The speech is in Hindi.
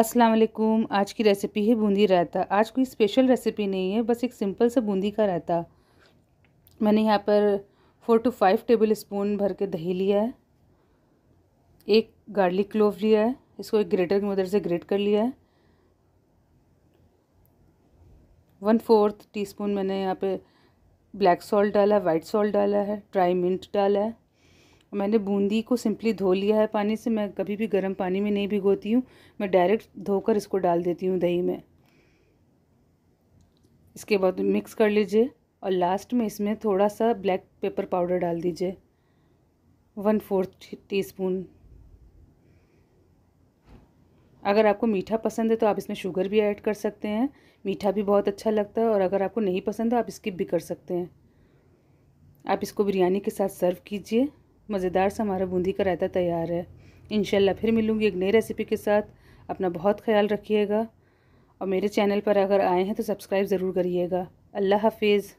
अस्सलाम वालेकुम आज की रेसिपी है बूंदी रायता आज कोई स्पेशल रेसिपी नहीं है बस एक सिंपल सा बूंदी का रायता मैंने यहाँ पर four to five tablespoon भर के दही लिया है एक गार्लिक क्लोव लिया है इसको एक ग्रेटर की मदद से ग्रेट कर लिया है वन फोर्थ टी स्पून मैंने यहाँ पे ब्लैक सॉल्ट डाला है वाइट सॉल्ट डाला है ड्राई मिंट डाला है मैंने बूंदी को सिंपली धो लिया है पानी से मैं कभी भी गर्म पानी में नहीं भिगोती हूँ मैं डायरेक्ट धोकर इसको डाल देती हूँ दही में इसके बाद मिक्स कर लीजिए और लास्ट में इसमें थोड़ा सा ब्लैक पेपर पाउडर डाल दीजिए वन फोर्थ टी स्पून अगर आपको मीठा पसंद है तो आप इसमें शुगर भी ऐड कर सकते हैं मीठा भी बहुत अच्छा लगता है और अगर आपको नहीं पसंद है आप स्किप भी कर सकते हैं आप इसको बिरयानी के साथ सर्व कीजिए मज़ेदार सा हमारा बूंदी का रायता तैयार है इन फिर मिलूँगी एक नई रेसिपी के साथ अपना बहुत ख्याल रखिएगा और मेरे चैनल पर अगर आए हैं तो सब्सक्राइब ज़रूर करिएगा अल्लाह हाफिज़